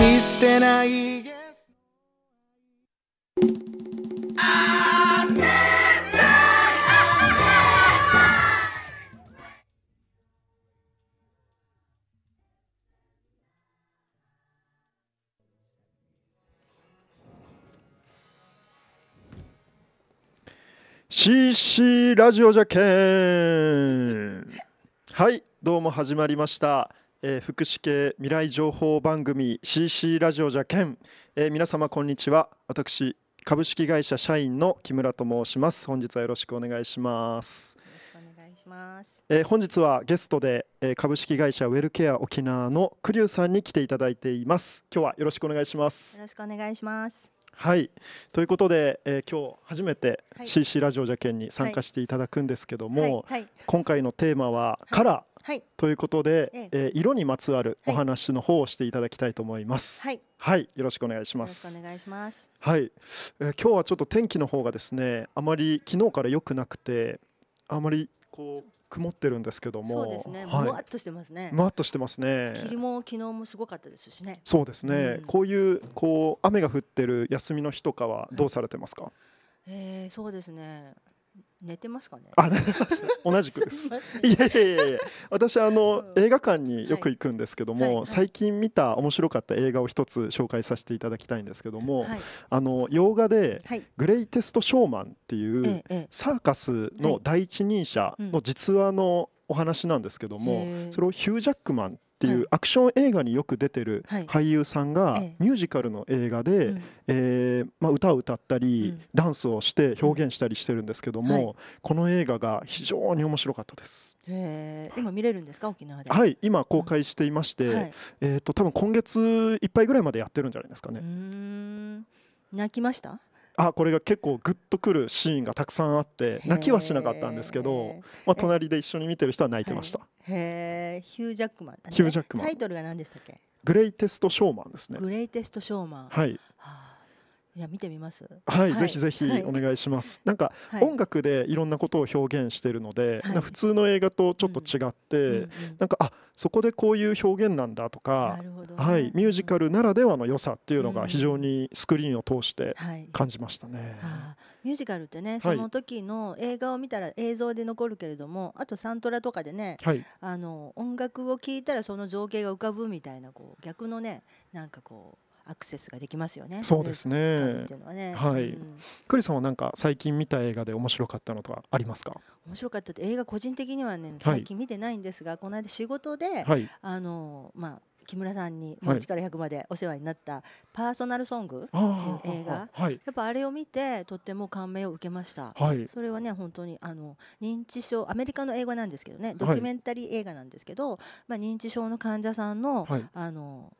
見捨てないシーシーラジオじゃけんはいどうも始まりましたえー、福祉系未来情報番組 CC ラジオじゃけん、えー、皆様こんにちは私株式会社社員の木村と申します本日はよろしくお願いしますよろしくお願いします、えー、本日はゲストで、えー、株式会社ウェルケア沖縄のクリュウさんに来ていただいています今日はよろしくお願いしますよろしくお願いしますはいということで、えー、今日初めて CC ラジオじゃけんに参加していただくんですけども、はいはいはい、今回のテーマは「からはい、ということで、ええ色にまつわるお話の方をしていただきたいと思います。はい、はい、よろしくお願いします。お願いします。はい、えー、今日はちょっと天気の方がですね、あまり昨日から良くなくて、あまりこう曇ってるんですけども、そうですね。はい、もわっとしてますね。もわっとしてますね。霧も昨日もすごかったですしね。そうですね。うん、こういうこう雨が降ってる休みの日とかはどうされてますか。はい、ええー、そうですね。寝てますかね。あ、ます。同じくです。いやいやいやいや、私あの、うん、映画館によく行くんですけども、はいはい、最近見た面白かった映画を一つ紹介させていただきたいんですけども、はい、あの洋画で、グレイテストショーマンっていう、サーカスの第一人者の実話のお話なんですけども、それをヒュージャックマンっていうアクション映画によく出てる俳優さんがミュージカルの映画で、えま歌を歌ったり、ダンスをして表現したりしてるんですけども、この映画が非常に面白かったです。今見れるんですか沖縄ではい今公開していまして、んえっ、と多分今月いっぱいぐらいまでやってるんじゃないですかね泣きましたあこれが結構グッとくるシーンがたくさんあって泣きはしなかったんですけど、まあ、隣で一緒に見てる人は泣いてました、へえヒュージャックマン、ね、ヒュージャックマンタイトルが何でしたっけグレイテストショーマンですねグレイテストショーマンはい、はあいや見てみます。はい、ぜひぜひお願いします。はい、なんか、音楽でいろんなことを表現してるので、はい、普通の映画とちょっと違って、うんなんかあそこでこういう表現なんだとか、ね、はい、ミュージカルならではの良さっていうのが非常にスクリーンを通して感じましたね。うんはミュージカルってねその時の映画を見たら映像で残るけれども、あとサントラとかでね、あの音楽を聴いたらその情景が浮かぶみたいなこう逆のねなんかこうアクセスができますよね。そうですね。はい。ク、リ、さんはなんか最近見た映画で面白かったのとかありますか？面白かったって映画個人的にはね最近見てないんですが、この間仕事で、あのまあ木村さんに「もう1から100」までお世話になった「パーソナルソング」っていう映画、はい、やっぱあれを見てとっても感銘を受けました、はい、それはね本当にあの認知症アメリカの映画なんですけどねドキュメンタリー映画なんですけど、はい、まあ、認知症の患者さんの,、あの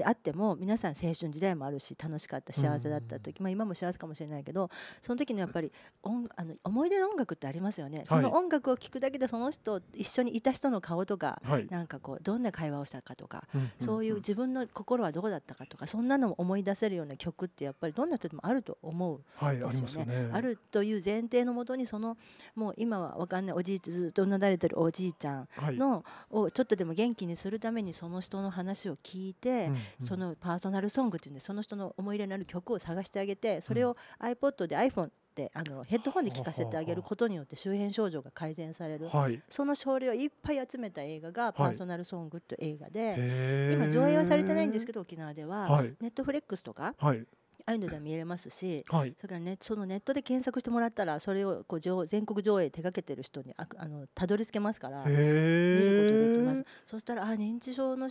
であっても皆さん青春時代もあるし楽しかった幸せだった時、まあ、今も幸せかもしれないけどその時のやっぱり音あの思い出の音楽ってありますよね、はい、その音楽を聴くだけでその人一緒にいた人の顔とか、はい、なんかこうどんな会話をしたかとか、そういう自分の心はどうだったかとかそんなのも思い出せるような曲ってやっぱりどんな人でもあると思うんですよね。はい、あよねあるという前提のもとにそのもう今は分かんないおじいずっとなだれてるおじいちゃんの、をちょっとでも元気にするためにその人の話を聞いて、うん、そのパーソナルソングっていうんでその人の思い入れのある曲を探してあげてそれを iPod で iPhone であのヘッドホンで聴かせてあげることによって周辺症状が改善される、はい、その症例をいっぱい集めた映画が「パーソナルソング」という映画で、今上映はされてないんですけど沖縄では、ネットフレックスとか、はい。ああいうのでは見れますし、はい、それからねそのネットで検索してもらったらそれをこう全国上映手掛けてる人にああのたどり着けますから見ることできます。そしたらあ認知症の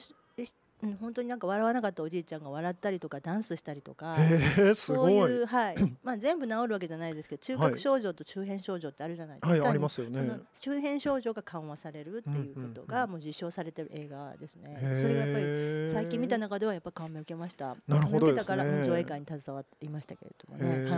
うん、本当になんか笑わなかったおじいちゃんが笑ったりとかダンスしたりとか、そういう、はい まあ、全部治るわけじゃないですけど中核症状と周辺症状ってあるじゃないですか、はいはいすね、その周辺症状が緩和されるっていうことがもう実証されてる映画ですね、それがやっぱり最近見た中ではやっぱ感銘を受けましたなるほど、ね、受けたから上映会に携わっていましたけれどもね、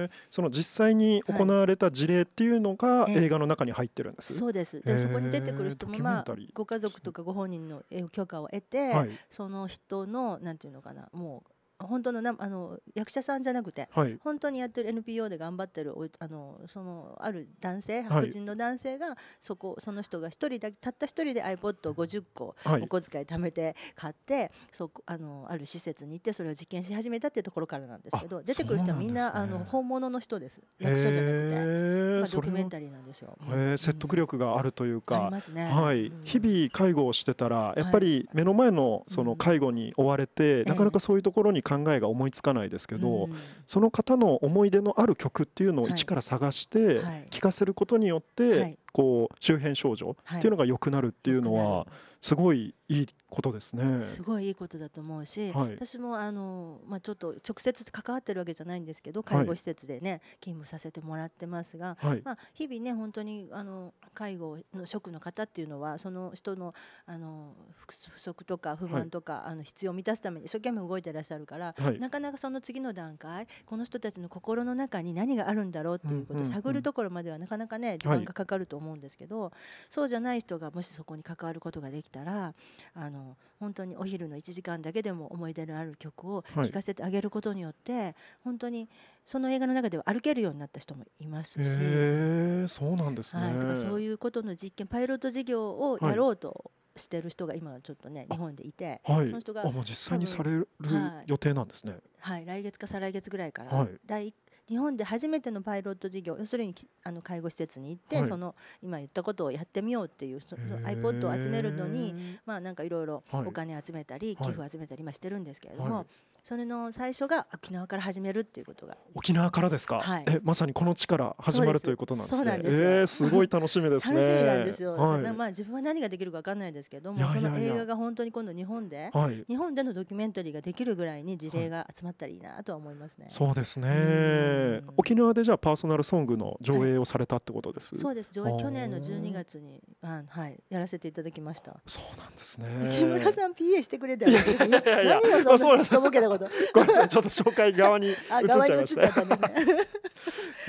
はい、その実際に行われた事例っていうのが映画の中に入ってるんです、そうですでそこに出てくる人も、まあ、ご家族とかご本人の許可を得て、はい、その人のなんていうのかなもう本当のなあの役者さんじゃなくて、はい、本当にやってる NPO で頑張ってるあのそのある男性白人の男性が、そこその人が一人だたった一人で iPod を50個お小遣い貯めて買って、はい、そあのある施設に行ってそれを実験し始めたっていうところからなんですけど出てくる人はみんな、ね、あの本物の人です役者じゃなくて、まあ、ドキュメンタリーなんですよ。え説得力があるというか、ね、はい、うん、日々介護をしてたらやっぱり目の前のその介護に追われて、なかなかそういうところに考えが思いつかないですけど、うん、その方の思い出のある曲っていうのを一から探して聴かせることによって、こう周辺症状っていうのが良くなるっていうのは、すごいいいことですね。すごいいいことだと思うし、はい、私もあの、まあ、ちょっと直接関わってるわけじゃないんですけど介護施設でね、はい、勤務させてもらってますが、はい、まあ、日々ね本当にあの介護の職の方っていうのはその人のあの不足とか不満とか、あの必要を満たすために一生懸命動いてらっしゃるから、なかなかその次の段階この人たちの心の中に何があるんだろうっていうことを探るところまではなかなかね時間がかかると思うんですけど、そうじゃない人がもしそこに関わることができきたらあの本当にお昼の1時間だけでも思い出のある曲を聴かせてあげることによって、はい、本当にその映画の中では歩けるようになった人もいますし、えー、そうなんですね、はい、かそういうことの実験パイロット事業をやろうと、はいしてる人が今ちょっとね日本でいて、はい、その人があもう実際にされる予定なんですね。はい、来月か再来月ぐらいから、第一日本で初めてのパイロット事業要するにあの介護施設に行って、はい、その今言ったことをやってみようっていうその iPod を集めるのにまあなんかいろいろお金集めたり、はい、寄付集めたり今してるんですけれども、はい、それの最初が沖縄から始めるっていうことが沖縄からですか、はえまさにこの地から始まるということなんですねそえー、すごい楽しみです、ね、楽しみなんですよ、まあ自分は何ができるかわかんないですけどもその映画が本当に今度日本で、日本でのドキュメンタリーができるぐらいに事例が集まったらいいなとは思いますね、そうですね、えー、沖縄でじゃあパーソナルソングの上映をされたってことです、はい、そうです上映去年の12月にあ、はい、やらせていただきましたそうなんですね木村さん PA してくれたよ、ね、いいいややて何をそんなちょっと紹介側にあ移っちゃいましたす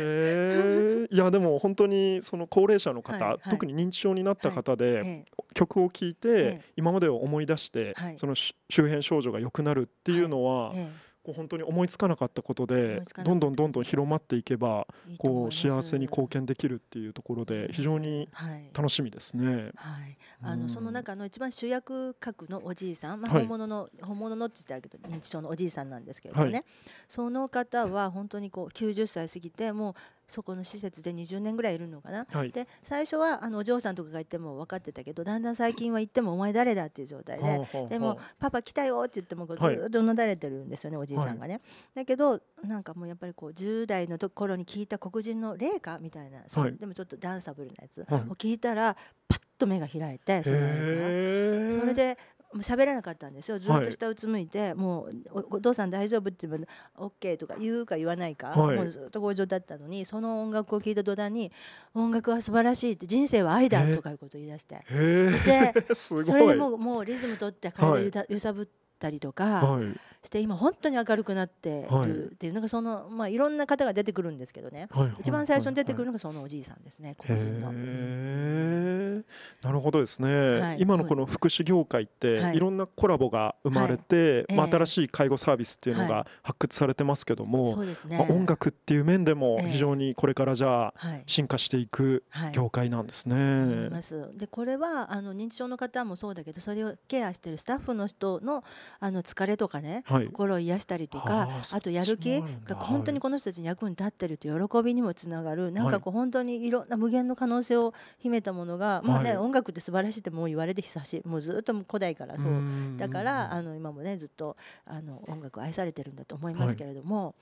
えいやでも本当にその高齢者の方、はいはい、特に認知症になった方で、はい、曲を聴いて、今までを思い出して、その周辺症状が良くなるっていうのは、ええこう本当に思いつかなかったことでどんどんどんどん広まっていけばこう幸せに貢献できるっていうところで非常に楽しみですね。はい、あのその中の一番主役格のおじいさん、まあ、本物の、本物のって言ったけど認知症のおじいさんなんですけどね、その方は本当にこう90歳過ぎてもうそこの施設で20年ぐらいいるのかな、はい、で最初はあのお嬢さんとかが行っても分かってたけどだんだん最近は行っても「お前誰だ?」っていう状態ででも「パパ来たよ」って言ってもずっとなだれてるんですよね、はい、おじいさんがね。だけどなんかもうやっぱりこう10代の頃に聞いた黒人の霊かみたいな、はい、でもちょっとダンサブルなやつを聞いたらパッと目が開いてそれでもう喋らなかったんですよずっと下うつむいて、はい、もうお父さん大丈夫って言えオッケーとか言うか言わないか、はい、もうずっと強情だったのにその音楽を聴いた途端に音楽は素晴らしいって人生は愛だとかいうことを言い出してで それでもうもうリズム取って体揺さぶったりとか、はいして今本当に明るくなってるっていう、なんかそのまあいろんな方が出てくるんですけどね、一番最初に出てくるのがそのおじいさんですね黒人の。なるほどですね、今のこの福祉業界って、い、ろんなコラボが生まれて、まあ、新しい介護サービスっていうのが発掘されてますけども、そうでまあ、音楽っていう面でも非常にこれからじゃあ進化していく業界なんですね。でこれはあの認知症の方もそうだけどそれをケアしてるスタッフの人のあの疲れとかね、心を癒したりとか、はい、あとやる気が本当にこの人たちに役に立ってるという喜びにもつながる、なんかこう本当にいろんな無限の可能性を秘めたものが、まあね、音楽って素晴らしいってもう言われて久しいもうずっと古代からそうだからあの今もねずっとあの音楽愛されてるんだと思いますけれども、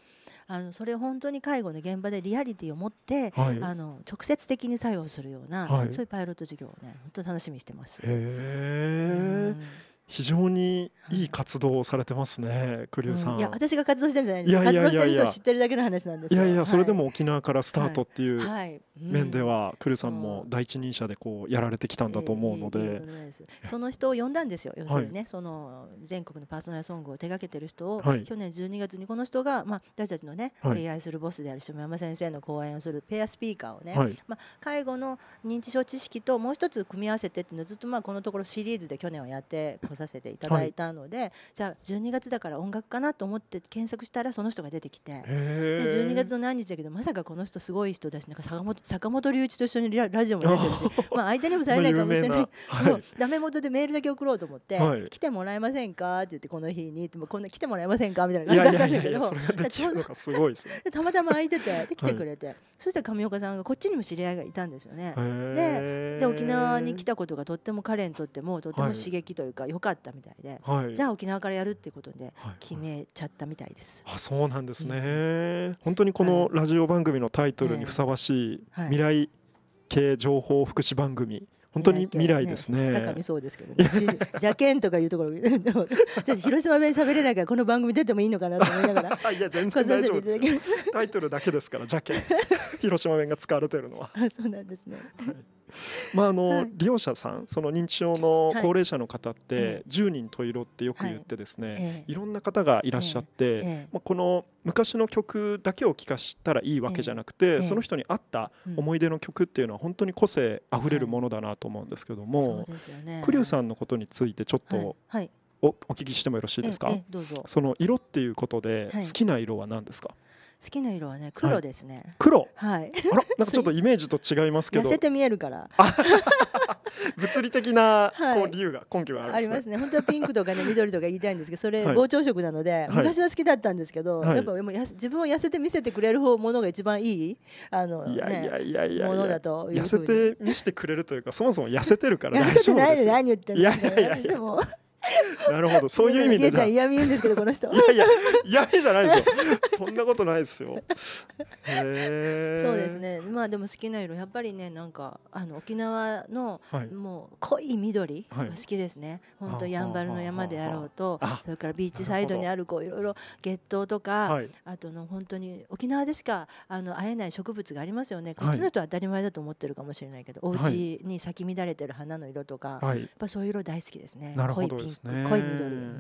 あのそれ本当に介護の現場でリアリティを持って、あの直接的に作用するような、そういうパイロット授業をね本当楽しみにしてます。へー非常にいい活動をされてますね、クリューさん。うん、いや、私が活動してるんじゃないです。いやいやいやいや活動してる人を知ってるだけの話なんです。いやいや、それでも沖縄からスタートっていう面では、クリューさんも第一人者でこうやられてきたんだと思うので。その人を呼んだんですよ。要するにね、はい、その全国のパーソナルソングを手掛けてる人を、はい、去年12月にこの人が、まあ、私たちのね、はい、敬愛するボスである下山先生の講演をするペアスピーカーをね、はい、まあ、介護の認知症知識ともう一つ組み合わせてっていうのをずっとまあこのところシリーズで去年はやってさせていただいたので、はい、じゃあ12月だから音楽かなと思って検索したらその人が出てきてで12月の何日だけどまさかこの人すごい人だしなんか坂本坂本龍一と一緒にラジオも出てるし まあ相手にもされないかもしれない、はい、ダメ元でメールだけ送ろうと思って、はい、来てもらえませんかって言ってこの日にこんな来てもらえませんかみたいな感じだったんだけど たまたま空いててで来てくれて、そしたら上岡さんがこっちにも知り合いがいたんですよね。でで沖縄に来たことがとっても彼にとってもとても刺激というか、はい、かったみたいで、はい、じゃあ沖縄からやるっていうことで決めちゃったみたいです。はいはい、あそうなんですね、うん、本当にこのラジオ番組のタイトルにふさわしい未来系情報福祉番組。本当に未来ですね。下上そうですけどね。じゃけんとかいうところ、広島弁喋れないからこの番組出てもいいのかなと思いながら。いや全然大丈夫ですよ。タイトルだけですからじゃけん。広島弁が使われてるのは。そうなんですね。はい まああの、はい、利用者さんその認知症の高齢者の方って、はい、10人い色ってよく言ってですね、はいいろんな方がいらっしゃって、え、まあ、この昔の曲だけを聴かしたらいいわけじゃなくて、その人に合った思い出の曲っていうのは本当に個性あふれるものだなと思うんですけども、栗クリュさんのことについてちょっと、おお聞きしてもよろしいですか、その色っていうことで好きな色は何ですか、好きな色はね黒ですね、はい、黒はいあらなんかちょっとイメージと違いますけど痩せて見えるから 物理的なこう理由が、根拠がある、ねはりますね本当はピンクとかね緑とか言いたいんですけどそれ膨張色なので、はい、昔は好きだったんですけど、やっぱもや自分を痩せて見せてくれる方ものが一番いいあの、ね、いやいやいやいやものだと痩せて見せてくれるというかそもそも痩せてるから大丈夫ですよ 痩せてないで何言ってんのいやいやいやいや なるほど、そういう意味で。嫌味言うんですけど、こいやいや、嫌味じゃないですよ。そんなことないですよ。そうですね、まあ、でも好きな色、やっぱりね、なんか、あの沖縄の、もう濃い緑。好きですね。本当やんばるの山であろうと、それからビーチサイドにある、こういろいろ月桃とか。あとの、本当に沖縄でしか、あの会えない植物がありますよね。こっちの人は当たり前だと思ってるかもしれないけど、お家に咲き乱れてる花の色とか。やっぱ、そういう色大好きですね。濃いピンクですね濃い緑、はいはい、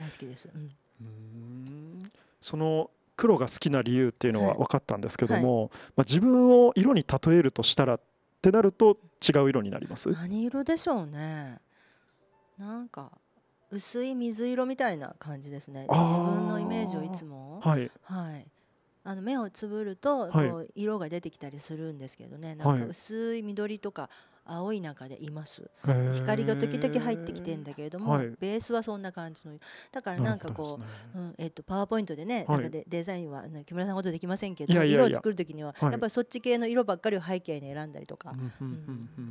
大好きです、うん、その黒が好きな理由っていうのは分かったんですけども、はいはい、まあ、自分を色に例えるとしたらってなると違う色になります何色でしょうねなんか薄い水色みたいな感じですね自分のイメージをいつもはい、はい、あの目をつぶると、色が出てきたりするんですけどねなんか薄い緑とか青い中でいます光が時々入ってきてんだけれども、はい、ベースはそんな感じのだからなんかこう、ね、うんえーと、パワーポイントでね、はい、なんかデザインは木村さんほどできませんけど色を作る時には、やっぱりそっち系の色ばっかりを背景に選んだりとか、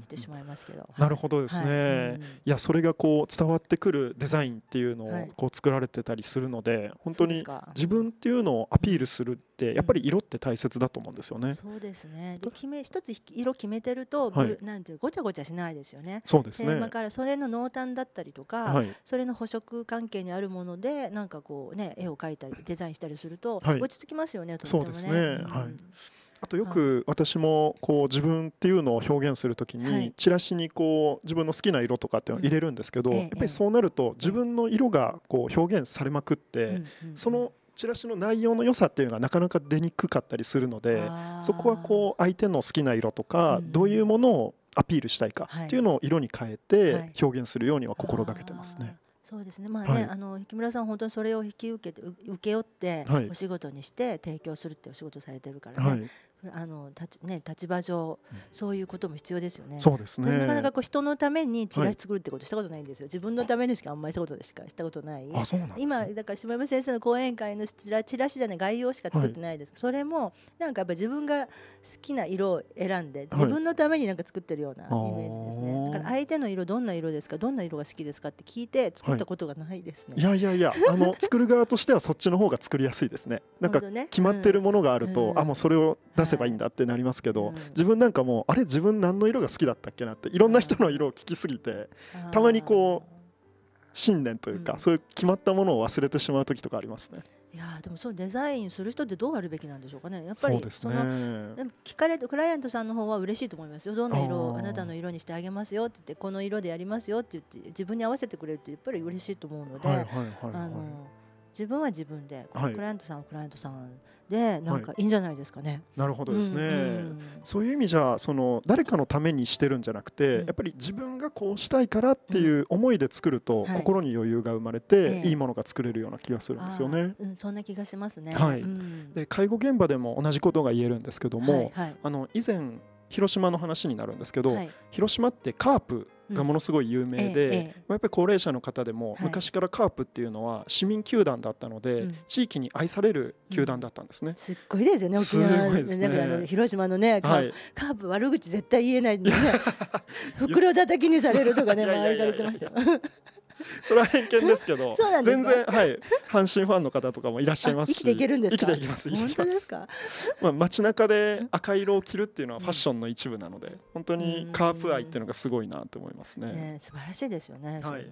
してしまいますけど、なるほどですね、うん、いやそれがこう伝わってくるデザインっていうのをこう作られてたりするので、本当に自分っていうのをアピールする、うんってやっぱり色って大切だと思うんですよね。うん、そうですねで決め一つ色決めてると、はい、なんていうごちゃごちゃしないですよね。そうですね、えー、からそれの濃淡だったりとか、はい、それの補色関係にあるものでなんかこうね絵を描いたりデザインしたりすると、はい、落ち着きますよね、ね。そうですね、はいあとよく私もこう自分っていうのを表現するときにチラシにこう自分の好きな色とかっていうのを入れるんですけどやっぱりそうなると自分の色がこう表現されまくってそのチラシの内容の良さっていうのがなかなか出にくかったりするのでそこはこう相手の好きな色とか、どういうものをアピールしたいかっていうのを色に変えて表現するようには心がけてますね。そうですね。まあね、はい、あの木村さん本当にそれを引き受けて受け負ってお仕事にして提供するってお仕事されてるからね。はい、あのたね立場上、うん、そういうことも必要ですよね。そうですね。なかなかこう人のためにチラシ作るってことしたことないんですよ。はい、自分のためにしかあんまりしたことしかしたことない。あそうなん、ね、今だから島山先生の講演会のチラチラシじゃない概要しか作ってないです。はい、それもなんかやっぱ自分が好きな色を選んで自分のためになんか作ってるようなイメージですね。はい、だから相手の色どんな色ですかどんな色が好きですかって聞いて作ったことがないですね。い、やいやいやあの 作る側としてはそっちの方が作りやすいですね。なんか決まってるものがあると、うん、あもうそれを出せせばいいんだってなりますけど、自分なんかもあれ自分何の色が好きだったっけなっていろんな人の色を聞きすぎてたまにこう信念というか、そういう決まったものを忘れてしまう時とかありますね。いやでもそのデザインする人ってどうあるべきなんでしょうかねやっぱりその、ね、でも聞かれてクライアントさんの方は嬉しいと思いますよどんな色あなたの色にしてあげますよって言ってこの色でやりますよって言って自分に合わせてくれるってやっぱり嬉しいと思うので。はいはいはいはい、自分は自分で、このクライアントさんはクライアントさんでなんかいいんじゃないですかね。はい、なるほどですね、うんうん、そういう意味じゃその誰かのためにしてるんじゃなくて、うん、やっぱり自分がこうしたいからっていう思いで作ると、心に余裕が生まれて、い、いいものが作れるような気がするんですよね。うん、そんな気がしますね、はいうん、で介護現場でも同じことが言えるんですけども、はいはい、あの以前広島の話になるんですけど、広島ってカープがものすごい有名で、まあ、やっぱり高齢者の方でも昔からカープっていうのは市民球団だったので、地域に愛される球団だったんですね。すっごいですよね沖縄ですねあの広島のね、カープ悪口絶対言えないんでね 袋叩きにされるとかね周りから言ってましたよ。それは偏見ですけどす、全然はい阪神ファンの方とかもいらっしゃいますし、生きていけるんですか。生きています。本当ですか。まあ街中で赤色を着るっていうのはファッションの一部なので、本当にカープ愛っていうのがすごいなと思いますね。ね素晴らしいですよね。はい。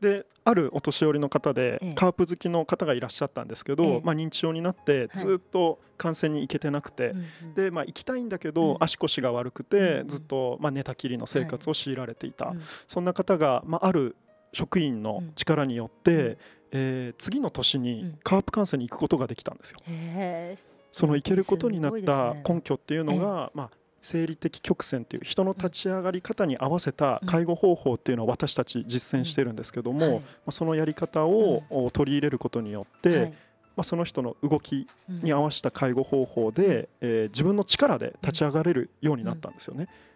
であるお年寄りの方で、ええ、カープ好きの方がいらっしゃったんですけど、え、まあ認知症になってずっと観戦に行けてなくて、はい、でまあ行きたいんだけど、うん、足腰が悪くて、ずっとまあ寝たきりの生活を強いられていた、はい、そんな方がまあある職員の力によって、うん、えー、次の年にカープ観戦に行くことができたんですよ。うん、その行けることになった根拠っていうのが、ね、まあ、生理的曲線っていう人の立ち上がり方に合わせた介護方法っていうのを私たち実践してるんですけども、まそのやり方を取り入れることによって、まその人の動きに合わせた介護方法で、え自分の力で立ち上がれるようになったんですよね。うん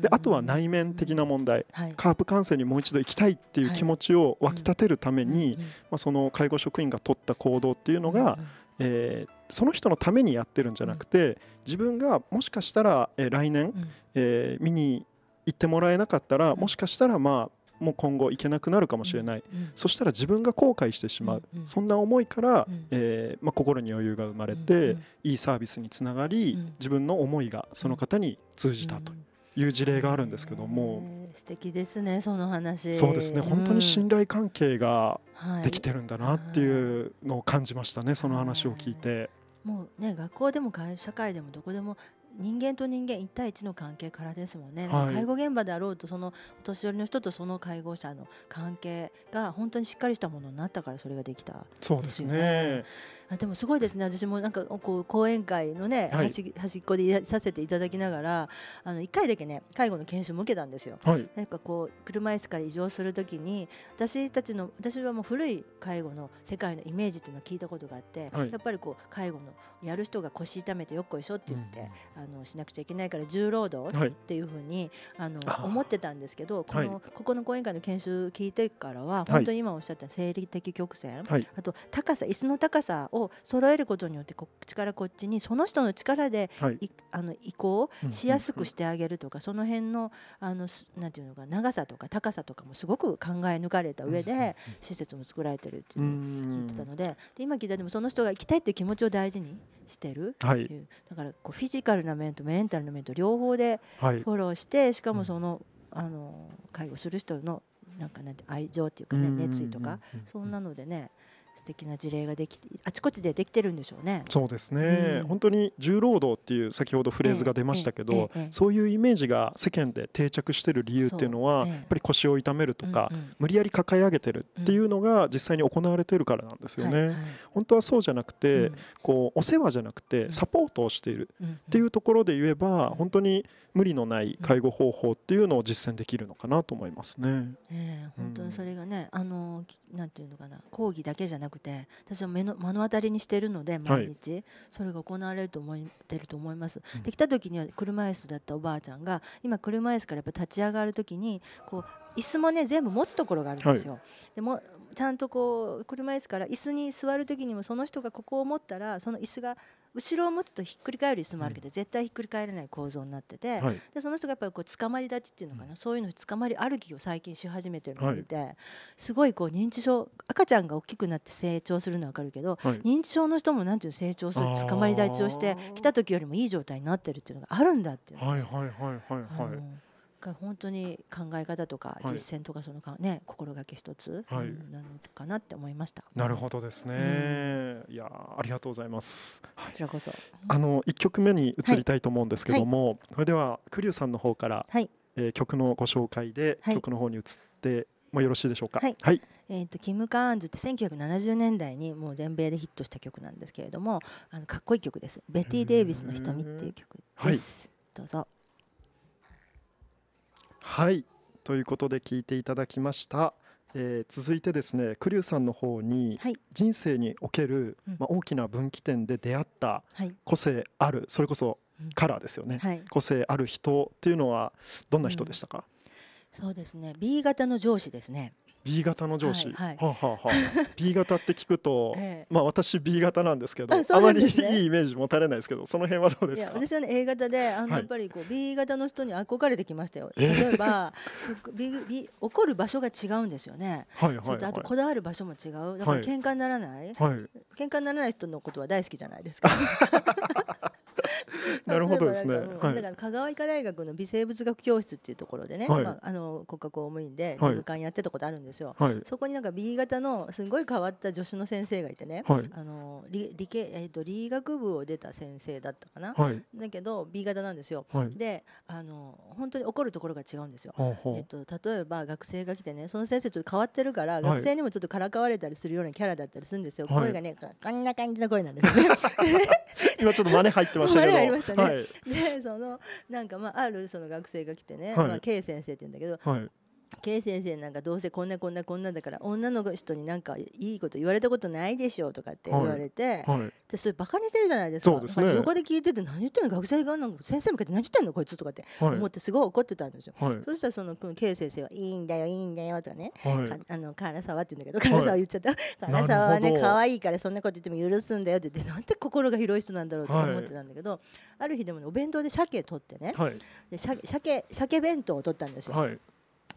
であとは内面的な問題、カープ感染にもう一度行きたいっていう気持ちを湧き立てるために、まその介護職員が取った行動っていうのが、えー、その人のためにやってるんじゃなくて自分がもしかしたら、えー、来年、えー、見に行ってもらえなかったらもしかしたらまあもう今後行けなくなるかもしれない、うん、そしたら自分が後悔してしまう、うん、そんな思いから、うん、えー、まあ、心に余裕が生まれて、いいサービスにつながり、自分の思いがその方に通じたという事例があるんですけども。素敵ですねその話そうですね、本当に信頼関係ができてるんだなっていうのを感じましたね、はい、その話を聞いて。もうね学校でも社会でもどこでも人間と人間一対一の関係からですもんね、はい、介護現場であろうとそのお年寄りの人とその介護者の関係が本当にしっかりしたものになったからそれができたで、ね、そうですねあでもすごいですね私もなんかこう講演会のね、はい、端端っこでさせていただきながらあの1回だけね介護の研修も受けたんですよ。はい、なんかこう車椅子から移乗するときに私たちの私はもう古い介護の世界のイメージっていうのを聞いたことがあって、はい、やっぱりこう介護のやる人が腰痛めてよっこいしょって言って、うんあのしなくちゃいけないから重労働っていうふうに、はい、あの思ってたんですけどこの、はい、ここの講演会の研修聞いてからは本当に今おっしゃった生理的曲線、はい、あと高さ椅子の高さを揃えることによってこっちからこっちにその人の力で、いあの移行しやすくしてあげるとか、その辺のあのなんていうのか長さとか高さとかもすごく考え抜かれた上で施設も作られてるっていう聞いてたのでで今聞いたでもその人が行きたいっていう気持ちを大事にしてる、はい、だからこうフィジカルな面とメンタルの面と両方でフォローして、しかもその,、あの介護する人のなんかなんて愛情っていうかね、熱意とか、そんなのでね、素敵な事例ができあちこちでできてるんでしょうね。そうですね、うん、本当に重労働っていう先ほどフレーズが出ましたけど、えええ、そういうイメージが世間で定着してる理由っていうのは、やっぱり腰を痛めるとか、うんうん、無理やり抱え上げてるっていうのが実際に行われてるからなんですよね。はいはい、本当はそうじゃなくて、うん、こうお世話じゃなくてサポートをしているっていうところで言えば本当に無理のない介護方法っていうのを実践できるのかなと思いますね。ええ、本当にそれがね、あのなんていうのかな講義だけじゃななくて私は目の目の当たりにしているので毎日、はい、それが行われると思ってると思います、うん、できた時には車椅子だったおばあちゃんが今車椅子からやっぱ立ち上がる時にこう椅子もね全部持つところがあるんですよ、はい、でもちゃんとこう車椅子から椅子に座る時にもその人がここを持ったらその椅子が後ろを持つとひっくり返る椅子もあるけど、絶対ひっくり返れない構造になってて、はい、でその人がやっぱりこう捕まり立ちっていうのかな、うん、そういうの捕まり歩きを最近し始めてるのを見て、はい、すごいこう認知症赤ちゃんが大きくなって成長するのは分かるけど、はい、認知症の人もなんていう成長する捕まり立ちをして来た時よりもいい状態になってるっていうのがあるんだっていうはいはいはいはいはい。が本当に考え方とか実践とかそのか、はい、ね、心がけ一つなのかなって思いました、なるほどですね、うん、いやありがとうございます、こちらこそあの一曲目に移りたいと思うんですけども、それではクリュ生さんの方から、はいえー、曲のご紹介で、曲の方に移ってもよろしいでしょうか。はい。はい、えー、とキムカーンズって1970年代にもう全米でヒットした曲なんですけれども、あのかっこいい曲です。ベティデイビスの瞳っていう曲です。どうぞ。はいということで聞いていただきました。えー、続いてですね栗生さんの方に人生における、はい、まあ、大きな分岐点で出会った個性ある、はい、それこそカラーですよね、はい、個性ある人っていうのはどんな人でしたか、うん、そうですね B 型の上司ですね B 型の上司、はいはいはあはあ、B 型って聞くと、ええ、まあ私 B 型なんですけどあ、ね、あまりいいイメージ持たれないですけどその辺はどうですか私は、ね、A 型であの、やっぱりこう B 型の人に憧れてきましたよ例えば、B B 怒る場所が違うんですよね、はいはい、はい、あとこだわる場所も違うだから喧嘩にならない、はい、喧嘩にならない人のことは大好きじゃないですか なるほどですね。だから香川医科大学の微生物学教室っていうところでね、はい、まああの国家公務員で事務官やってたことあるんですよ。はい、そこになんか B 型のすごい変わった助手の先生がいてね、あの理理系えっ、ー、と理学部を出た先生だったかな。だけど B 型なんですよ。で、あの本当に怒るところが違うんですよ。えっ、ー、と例えば学生が来てね、その先生と変わってるから、学生にもちょっとからかわれたりするようなキャラだったりするんですよ。声がね、こんな感じの声なんですね。今ちょっと真似入ってましたけど真似入りましたね、はい、でそのなんかまああるその学生が来てね、はいまあ、K 先生って言うんだけど、はい、K 先生なんかどうせこんなこんなこんなだから女の人になんかいいこと言われたことないでしょとかって言われて、はいはい、でそれバカにしてるじゃないですかそです、ね、そこで聞いてて何言ってんの学生がなんか先生向けて何言ってんのこいつとかって思ってすごい怒ってたんですよ、はい、そしたらその K 先生はいいんだよいいんだよとかね、かあの唐沢って言うんだけど唐沢言っちゃった、唐沢はね可愛いからそんなこと言っても許すんだよって言ってなんて心が広い人なんだろうと思ってたんだけど、ある日でも、ね、お弁当で鮭取ってね、で鮭鮭弁当を取ったんですよ。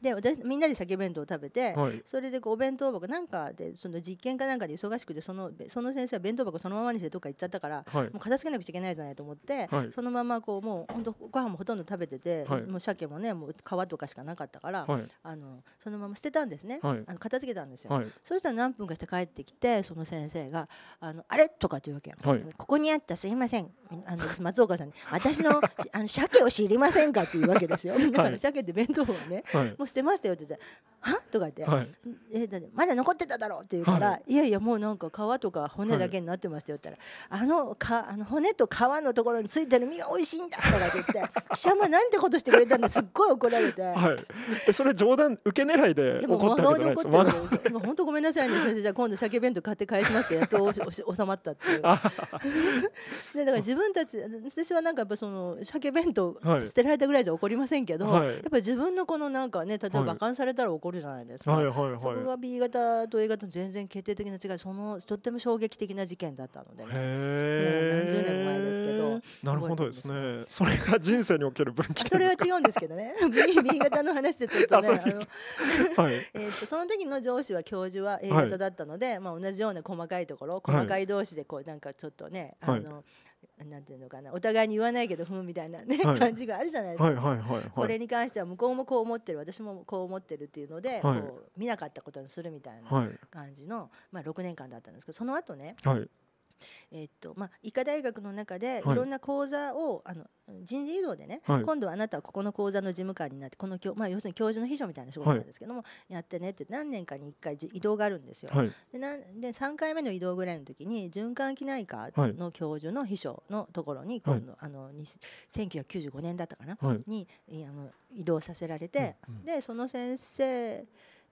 で私みんなで鮭弁当を食べて、はい、それでこうお弁当箱なんかでその実験かなんかで忙しくてそのその先生は弁当箱そのままにしてどっか行っちゃったから、はい、もう片付けなくちゃいけないじゃないと思って、はい、そのままこうもう本当ご飯もほとんど食べてて、もう鮭もねもう皮とかしかなかったから、あのそのまま捨てたんですね、あの片付けたんですよ、そしたら何分かして帰ってきてその先生が「あのあれ?」とかというわけ、ここにあったすいませんあの松岡さんに「私のあの鮭を知りませんか?」っていうわけですよ。だから鮭って弁当をね、もう捨てましたよ」って言って「はとか言って、はいえだまだ残ってただろ」って言うから「はい、いやいやもうなんか皮とか骨だけになってましたよ」って言ったら「はい、あのかあの骨と皮のところについてる身が美味しいんだ」とか言って「貴様なんてことしてくれたんですっごい怒られて、はい、それ冗談受け狙いで怒ったわけじゃないですかでも本当ごめんなさいね先生じゃあ今度鮭弁当買って返しますってやっとおしお 収まったっていう でだから自分たち私はなんかやっぱその鮭弁当捨てられたぐらいじゃ怒りませんけど、はい、やっぱ自分のこのなんかね例えば馬鹿にされたら怒るじゃないですか、はいはいはいはい、そこが B 型と A 型と全然決定的な違いそのとっても衝撃的な事件だったので、ね、もう何十年も前ですけどなるほどですねそれが人生における分岐それは違うんですけどね B, B 型の話でちょっとねあの、はい、えとその時の上司は教授は A 型だったので、はい、まあ、同じような細かいところ細かい同士でこうなんかちょっとね、あのなんていうのかなお互いに言わないけどふんみたいなね、はい、感じがあるじゃないですか、はいはいはいはい、これに関しては向こうもこう思ってる私もこう思ってるっていうので、はい、こう見なかったことにするみたいな感じの、まあ、6年間だったんですけどその後ね、えっとまあ、医科大学の中でいろんな講座を、あの人事異動でね、はい、今度はあなたはここの講座の事務官になってこの教、まあ、要するに教授の秘書みたいな仕事なんですけども、はい、やってねって何年かに1回移動があるんですよ。はい、でなんで3回目の移動ぐらいの時に循環器内科の教授の秘書のところに今度、あの1995年だったかな、にあの移動させられて、でその先生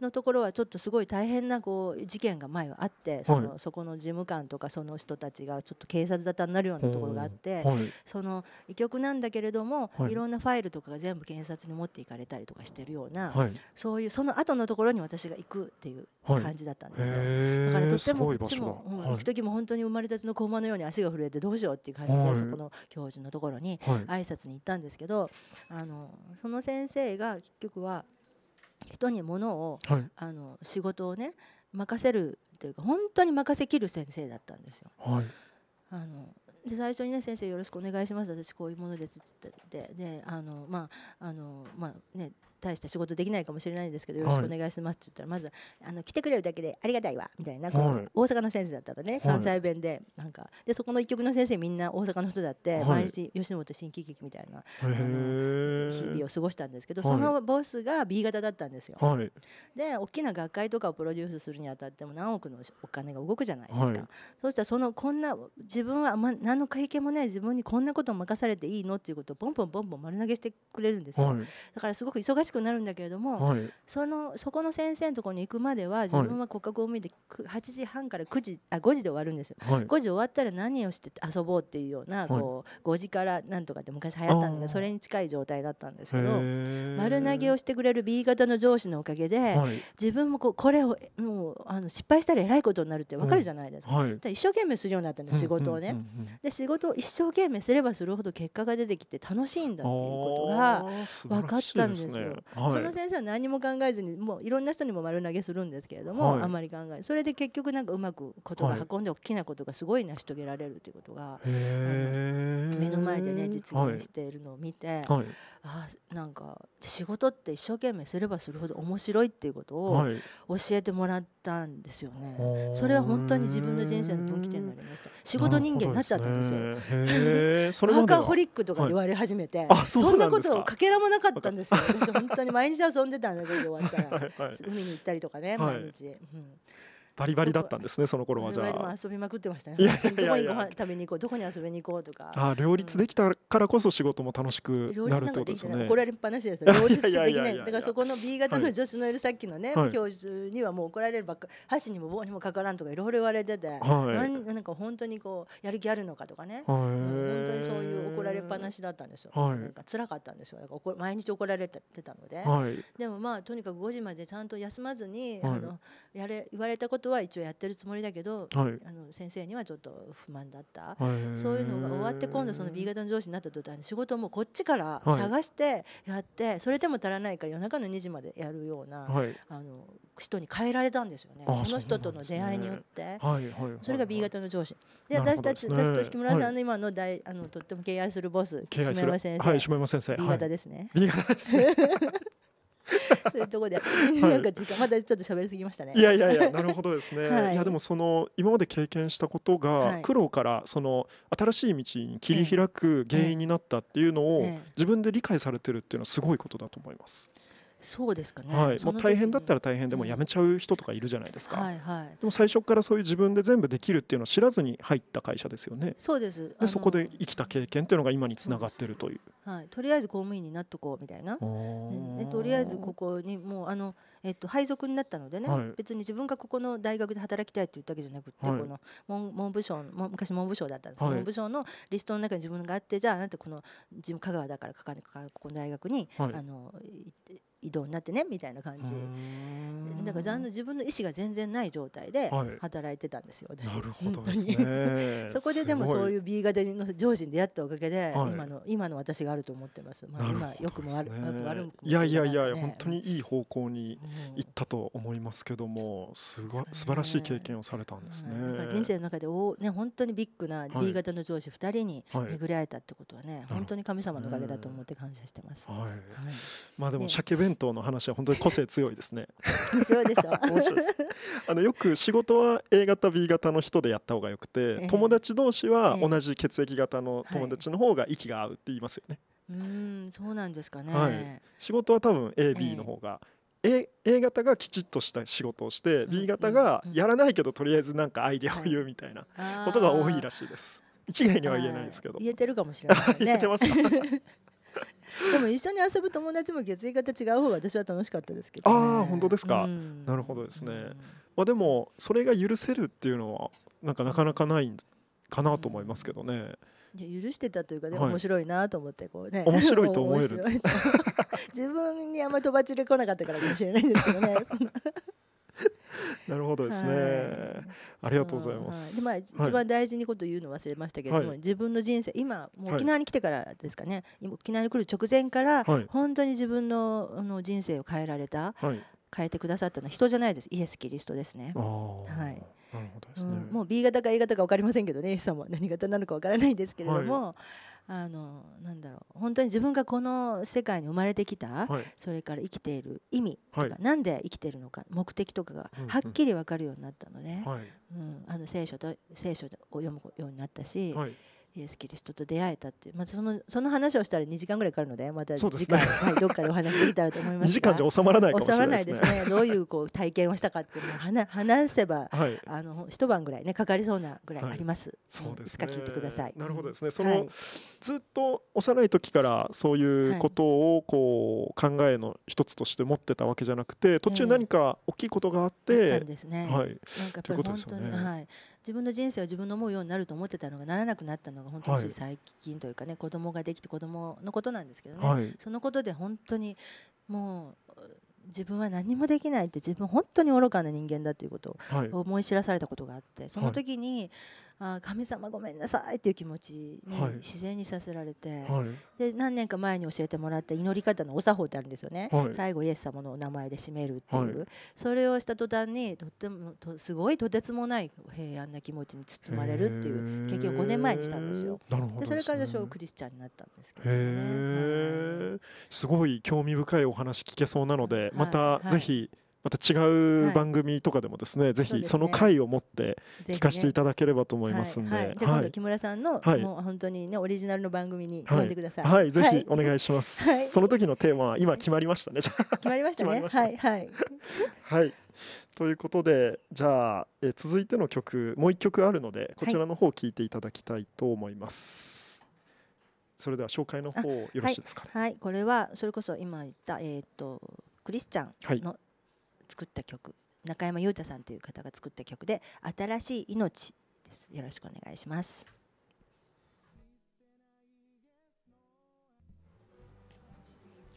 のところはちょっとすごい大変なこう事件が前はあってその、そこの事務官とかその人たちがちょっと警察沙汰になるようなところがあって、その医局なんだけれども、い、ろんなファイルとかが全部検察に持っていかれたりとかしてるような、そういうその後のところに私が行くっていう感じだったんですよ、だからとってもいつも、うん行く時も本当に生まれたての駒のように足が震えてどうしようっていう感じで、そこの教授のところに挨拶に行ったんですけど、あのその先生が結局は人にものを、はい、あの仕事をね任せるというか本当に任せきる先生だったんですよ。はい、あので最初にね先生よろしくお願いします私こういうものですって言ってであのまああのまあね大した仕事できないかもしれないんですけどよろしくお願いしますって言ったら、まずあの来てくれるだけでありがたいわみたいな、大阪の先生だったとね関西弁でなんかでそこの一局の先生みんな大阪の人だって、毎日吉本新喜劇みたいな日々を過ごしたんですけど、そのボスが B 型だったんですよ。で大きな学会とかをプロデュースするにあたっても何億のお金が動くじゃないですか。そうしたらそのこんな自分は、ま、何の経験もない自分にこんなことを任されていいのっていうことをボンボンボンボン丸投げしてくれるんですよ。だからすごく忙ししくなるんだけれども、はい、そのそこの先生のところに行くまでは自分は国家公務員で8時半から9時あ5時で終わるんですよ、はい、5時終わったら何をして遊ぼうっていうようなこう、5時からなんとかって昔流行ったんでそれに近い状態だったんですけど丸投げをしてくれる B 型の上司のおかげで、自分もここれをもうあの失敗したらえらいことになるって分かるじゃないですか。はい、一生懸命するようになったんです仕事をね。で仕事を一生懸命すればするほど結果が出てきて楽しいんだっていうことが分かったんですよ。はい、その先生は何も考えずにもういろんな人にも丸投げするんですけれども、はい、あまり考えそれで結局なんかうまく言葉運んで大きなことがすごい成し遂げられるということが、目の前でね実現しているのを見て、あなんか仕事って一生懸命すればするほど面白いっていうことを教えてもらったんですよね、はい、それは本当に自分の人生の分岐点になりました仕事人間になっちゃったんですよ ですね、ねーカーホリックとか言われ始めて、はい、そんなことをかけらもなかったんですよ 私本当に毎日遊んでたんだけど終わったら、はいはい、海に行ったりとかね毎日、うんバリバリだったんですねその頃はじゃあ遊びまくってましたねどこにご飯食べに行こうどこに遊びに行こうとかあ両立できたからこそ仕事も楽しくなるってことですね怒られっぱなしです両立できないだからそこの B 型の女子のいるさっきのね、はい、教授にはもう怒られるばっか箸にも棒にもかからんとかいろいろ言われてて、はい、なんか本当にこうやる気あるのかとかね、はい、本当にそういう怒られっぱなしだったんですよ、はい、なんか辛かったんですよ毎日怒られてたので、はい、でもまあとにかく5時までちゃんと休まずに、あのやれ言われたことことは一応やってるつもりだけど、はい、あの先生にはちょっと不満だった、はい、そういうのが終わって今度その B 型の上司になった途端仕事もこっちから探してやって、はい、それでも足らないから夜中の2時までやるような、あの人に変えられたんですよねその人との出会いによって、それが B 型の上司で私たち、ね、私と木村さんの今の大、あのとっても敬愛するボス木島山先生、はい、島山先生 B 型ですね、B 型ですね そういうところで、なんか時間、まだちょっと喋りすぎましたね。いやいやいや、なるほどですね。はい、いや、でも、その、今まで経験したことが、苦労から、その、新しい道に切り開く原因になったっていうのを。自分で理解されてるっていうのは、すごいことだと思います。ええそうですかね、はい大変だったら大変でもやめちゃう人とかいるじゃないですか、うんはいはい、でも最初からそういう自分で全部できるっていうのを知らずに入った会社ですよねそうですでそこで生きた経験っていうのが今につながってるという、うはい、とりあえず公務員になっとこうみたいなでとりあえずここにもうあの、えっと、配属になったのでね、はい、別に自分がここの大学で働きたいって言ったわけじゃなくて、はい、この文文部省昔文部省だったんですけど、文部省のリストの中に自分があってじゃああなたこの自分香川だからか川ここの大学に、あの行って。移動になってねみたいな感じだから自分の意思が全然ない状態で働いてたんですよ、はい、私なるほどですね そこででもそういう B 型の上司に出会ったおかげで、はい、今の今の私があると思ってます、まあ、今よくも悪、ね、悪くもいやいやいや、ね、本当にいい方向に行ったと思いますけどもすご、素晴らしい経験をされたんですね、はい、人生の中でお、ね、本当にビッグな B 型の上司2人に巡り合えたってことはね、本当に神様のおかげだと思って感謝してます、はいまあでも鮭弁弁当の話は本当に個性強いですね面白いでしょ面白いですあのよく仕事は A 型 B 型の人でやった方がよくて、えー、友達同士は同じ血液型の友達の方が息が合うって言いますよね、はい、うんそうなんですかね、はい、仕事は多分 AB の方が、A, A 型がきちっとした仕事をして B 型がやらないけどとりあえずなんかアイデアを言うみたいなことが多いらしいです。一概には言えないですけど。言えてるかもしれない、ね、言えてます。でも一緒に遊ぶ友達も月曜型違う方が私は楽しかったですけど、ね、ああ本当ですか、うん、なるほどですね、まあ、でもそれが許せるっていうのはなんかなかなかないかなと思いますけどね、いや許してたというかね、はい、面白いなと思ってこうね面白いと思える 自分にあんまりとばちでこなかったからかもしれないですけどねなるほどですね、ありがとうございます、でまあ、一番大事にこと言うの忘れましたけれども、はい、自分の人生今もう沖縄に来てからですかね、沖縄に来る直前から、本当に自分のあの人生を変えられた、変えてくださったのは人じゃないですイエス・キリストですね。はいなるほどですね、うん、もう B 型か A 型かわかりませんけどね、A さんは何型なのかわからないんですけれども、あのなんだろう本当に自分がこの世界に生まれてきた、はい、それから生きている意味とか、はい、なんで生きているのか目的とかがはっきり分かるようになったので、ね、うん、うん、あの聖書と聖書を読むようになったし、はい、イエス・キリストと出会えたっていう、まあ、そのその話をしたら2時間ぐらいかかるのでまた次回、ね、はい、どっかでお話できたらと思います2時間じゃ収まらないかもしれないですね。すねどういうこう体験をしたかっていうのをな 話せば、はい、あの一晩ぐらいねかかりそうなぐらいあります。はい、そうです、ね、聞いてください。なるほどですね。その、はい、ずっと幼い時からそういうことをこう考えの一つとして持ってたわけじゃなくて、途中何か大きいことがあって、えー、ね、はい、なんかやっぱり本当に、ね、はい。自分の人生を自分の思うようになると思ってたのがならなくなったのが本当に最近というかね、はい、子供ができて子供のことなんですけどね、はい、そのことで本当にもう自分は何もできないって自分本当に愚かな人間だということを思い知らされたことがあってその時に、はいあ神様ごめんなさいっていう気持ちに自然にさせられて、はい、で何年か前に教えてもらった祈り方のお作法ってあるんですよね、はい、最後イエス様のお名前で締めるっていう、はい、それをした途端にとってもとすごいとてつもない平安な気持ちに包まれるっていう経験を5年前にしたんですよ。で、それから私はクリスチャンになったんですけどね。すごい興味深いお話聞けそうなので、またぜひ、また違う番組とかでもですね、はい、ぜひその回を持って聞かせていただければと思いますんで、ねはいはい、じゃ今度木村さんの、もう本当にねオリジナルの番組に呼んでくださいはい、ぜひお願いします、その時のテーマは今決まりましたね決まりましたねはいはいはいということでじゃあ、え続いての曲もう一曲あるのでこちらの方を聞いていただきたいと思います、それでは紹介の方よろしいですか、ねはい、はい、これはそれこそ今言ったえっ、ー、とクリスチャンの作った曲中山裕太さんという方が作った曲で「新しい命」です。よろしくお願いします。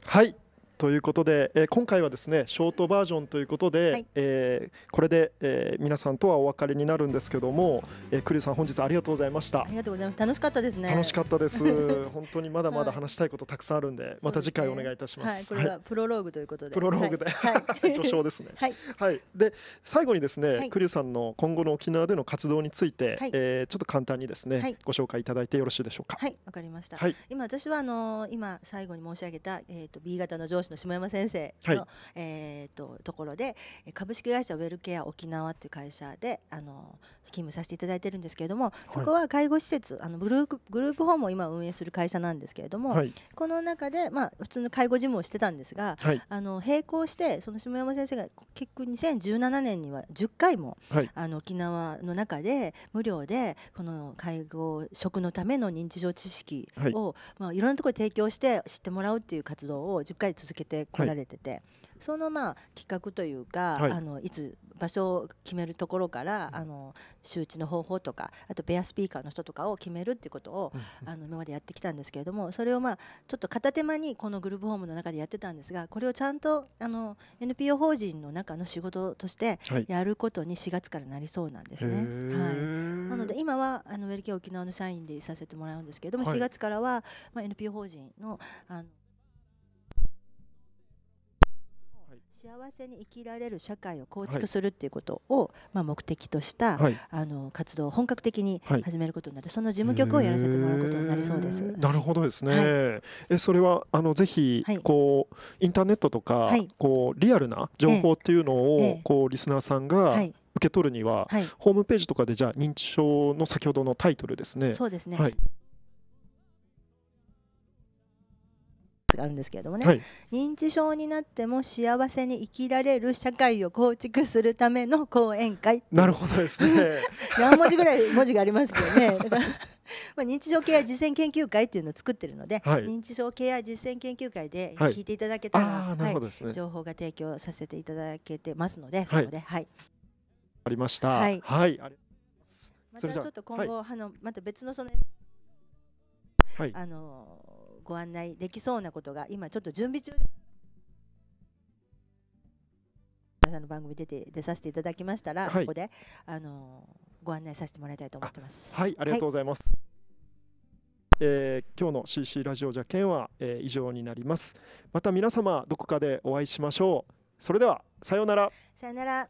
はいということで、えー、今回はですねショートバージョンということで、はい、えー、これで、えー、皆さんとはお別れになるんですけども、えー、クリさん本日ありがとうございましたありがとうございます楽しかったですね楽しかったです 本当にまだまだ話したいことたくさんあるんで、はい、また次回お願いいたします、ねはい、これはプロローグということで、プロローグで、序章ですねはい、で最後にですね、はい、クリさんの今後の沖縄での活動について、はい、えー、ちょっと簡単にですね、ご紹介いただいてよろしいでしょうかはいわかりました、はい、今私はあの今最後に申し上げたえっ、と B 型の上司の下山先生の、はい、えーと、とところで株式会社ウェルケア沖縄っていう会社であの勤務させていただいてるんですけれども、はい、そこは介護施設あのグループグループホームを今運営する会社なんですけれども、はい、この中で、まあ、普通の介護事務をしてたんですが、あの並行してその下山先生が結局2017年には10回も、あの沖縄の中で無料でこの介護職のための認知症知識を、いまあ、いろんなところ提供して知ってもらうっていう活動を10回続けけてこられてて、はい、そのまあ企画というか、はい、あのいつ場所を決めるところからあの周知の方法とかあとベアスピーカーの人とかを決めるっていうことを、うん、あの今までやってきたんですけれどもそれをまあちょっと片手間にこのグループホームの中でやってたんですがこれをちゃんとあの NPO 法人の中の仕事としてやることに4月からなりそうなんですね。はい、なので今はあのウェルケ沖縄の社員でいさせてもらうんですけれども4月からは、まあ、NPO 法人のあの幸せに生きられる社会を構築するっていうことを、はい、まあ、目的とした、はい、あの活動を本格的に始めることになって、はい、その事務局をやらせてもらうことになりそうです。なるほどですね、はい、えそれはあのぜひ、こうインターネットとか、こうリアルな情報っていうのを、ええ、こうリスナーさんが、受け取るには、ホームページとかでじゃあ認知症の先ほどのタイトルですね。そうですね、があるんですけれどもね、はい、認知症になっても幸せに生きられる社会を構築するための講演会なるほどですね 何文字ぐらい文字がありますけどねだからまあ認知症ケア実践研究会っていうのを作ってるので、はい、認知症ケア実践研究会で聞いていただけたら、はい情報が提供させていただけてますので、そこで、はい、ありました。はい、はいまたちょっと今後、あのまた別のその、はい、あのご案内できそうなことが今ちょっと準備中で皆さんの番組出て出させていただきましたら、はい、ここであのご案内させてもらいたいと思ってます。はい、ありがとうございます。はい、えー、今日の CC ラジオじゃけんは、えー、以上になります。また皆様どこかでお会いしましょう。それではさようなら。さようなら。